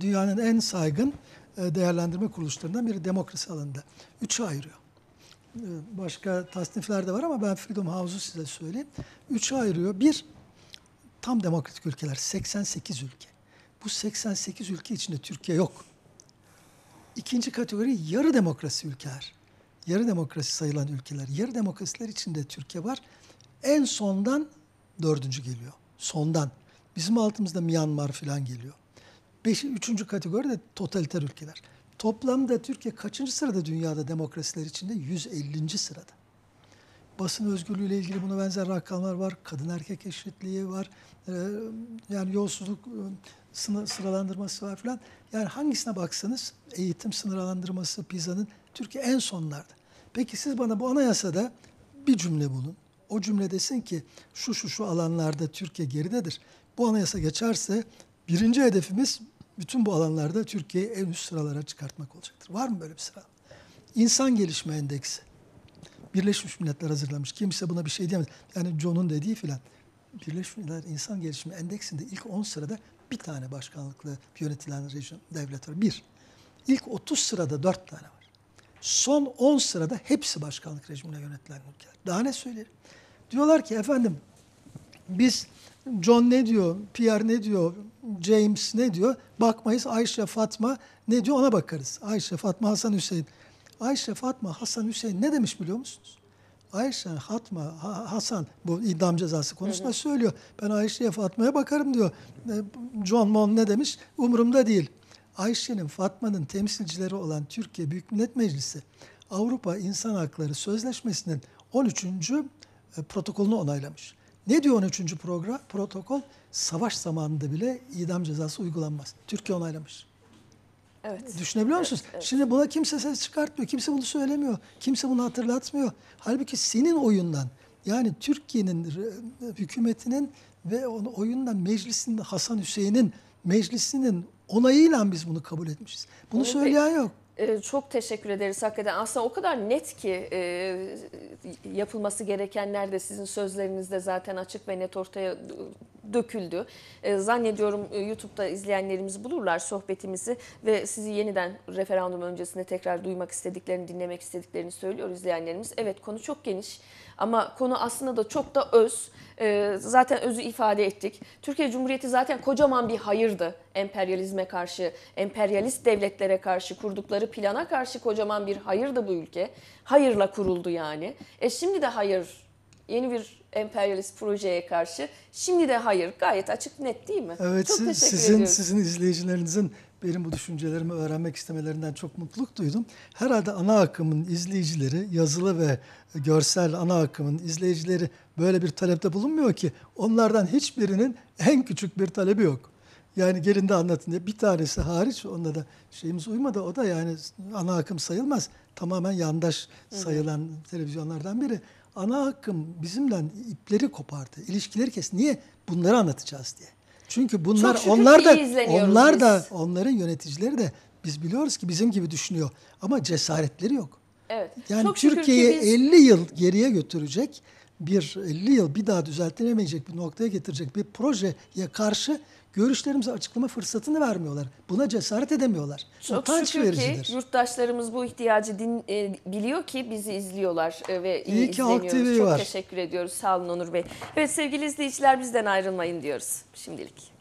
dünyanın en saygın e, değerlendirme kuruluşlarından biri demokrasi alanında. Üçe ayırıyor. E, başka tasnifler de var ama ben Freedom House'u size söyleyeyim. Üçe ayırıyor. Bir, tam demokratik ülkeler 88 ülke. Bu 88 ülke içinde Türkiye yok. İkinci kategori yarı demokrasi ülkeler. Yarı demokrasi sayılan ülkeler. Yarı demokrasiler içinde Türkiye var. En sondan dördüncü geliyor. Sondan. Bizim altımızda Myanmar falan geliyor. Beş, üçüncü kategori de totaliter ülkeler. Toplamda Türkiye kaçıncı sırada dünyada demokrasiler içinde? 150. sırada basın özgürlüğüyle ilgili buna benzer rakamlar var. Kadın erkek eşitliği var. E, yani yolsuzluk e, sınır, sıralandırması var filan. Yani hangisine baksanız eğitim sınırlandırması PISA'nın Türkiye en sonlarda. Peki siz bana bu anayasada bir cümle bulun. O cümle desin ki şu şu şu alanlarda Türkiye geridedir. Bu anayasa geçerse birinci hedefimiz bütün bu alanlarda Türkiye'yi en üst sıralara çıkartmak olacaktır. Var mı böyle bir sıra? İnsan gelişme endeksi. Birleşmiş Milletler hazırlamış. Kimse buna bir şey diyemez. Yani John'un dediği filan. Birleşmiş Milletler İnsan Gelişimi Endeksinde ilk 10 sırada bir tane başkanlıklı yönetilen rejim, devlet var. Bir. İlk 30 sırada 4 tane var. Son 10 sırada hepsi başkanlık rejimine yönetilen ülkeler. Daha ne söylerim? Diyorlar ki efendim biz John ne diyor, Pierre ne diyor, James ne diyor? Bakmayız Ayşe, Fatma ne diyor ona bakarız. Ayşe, Fatma, Hasan, Hüseyin. Ayşe, Fatma, Hasan, Hüseyin ne demiş biliyor musunuz? Ayşe, Fatma Hasan bu idam cezası konusunda hı söylüyor. Ben Ayşe'ye Fatma'ya bakarım diyor. E, John Mon ne demiş? Umurumda değil. Ayşe'nin, Fatma'nın temsilcileri olan Türkiye Büyük Millet Meclisi Avrupa İnsan Hakları Sözleşmesi'nin 13. E, protokolünü onaylamış. Ne diyor 13. program, protokol? Savaş zamanında bile idam cezası uygulanmaz. Türkiye onaylamış. Evet. Düşünebiliyor musunuz? Evet, Şimdi buna kimse ses çıkartmıyor. Kimse bunu söylemiyor. Kimse bunu hatırlatmıyor. Halbuki senin oyundan yani Türkiye'nin hükümetinin ve onu oyundan meclisinde Hasan Hüseyin'in meclisinin onayıyla biz bunu kabul etmişiz. Bunu evet. söyleyen yok. Ee, çok teşekkür ederiz hakikaten. Aslında o kadar net ki e, yapılması gerekenler de sizin sözlerinizde zaten açık ve net ortaya döküldü. Ee, zannediyorum e, YouTube'da izleyenlerimiz bulurlar sohbetimizi ve sizi yeniden referandum öncesinde tekrar duymak istediklerini, dinlemek istediklerini söylüyor izleyenlerimiz. Evet konu çok geniş ama konu aslında da çok da öz. E, zaten özü ifade ettik. Türkiye Cumhuriyeti zaten kocaman bir hayırdı emperyalizme karşı, emperyalist devletlere karşı kurdukları plana karşı kocaman bir hayırdı bu ülke. Hayırla kuruldu yani. E şimdi de hayır yeni bir emperyalist projeye karşı. Şimdi de hayır. Gayet açık net değil mi? Evet. Çok siz, teşekkür sizin ediyorum. sizin izleyicilerinizin benim bu düşüncelerimi öğrenmek istemelerinden çok mutluluk duydum. Herhalde ana akımın izleyicileri, yazılı ve görsel ana akımın izleyicileri böyle bir talepte bulunmuyor ki onlardan hiçbirinin en küçük bir talebi yok. Yani gelin de anlatın diye bir tanesi hariç onunla da şeyimiz uymadı. O da yani ana akım sayılmaz. Tamamen yandaş sayılan evet. televizyonlardan biri. Ana akım bizimden ipleri kopardı, ilişkileri kesti. Niye? Bunları anlatacağız diye. Çünkü bunlar onlar da onlar biz. da onların yöneticileri de biz biliyoruz ki bizim gibi düşünüyor ama cesaretleri yok. Evet. Yani Çok Türkiye'yi biz... 50 yıl geriye götürecek bir 50 yıl bir daha düzeltilemeyecek bir noktaya getirecek bir projeye karşı görüşlerimizi açıklama fırsatını vermiyorlar. Buna cesaret edemiyorlar. Çok Utanç şükür vericidir. ki yurttaşlarımız bu ihtiyacı din, e, biliyor ki bizi izliyorlar e, ve iyi, iyi ki Halk Çok var. teşekkür ediyoruz. Sağ olun Onur Bey. Evet sevgili izleyiciler bizden ayrılmayın diyoruz şimdilik.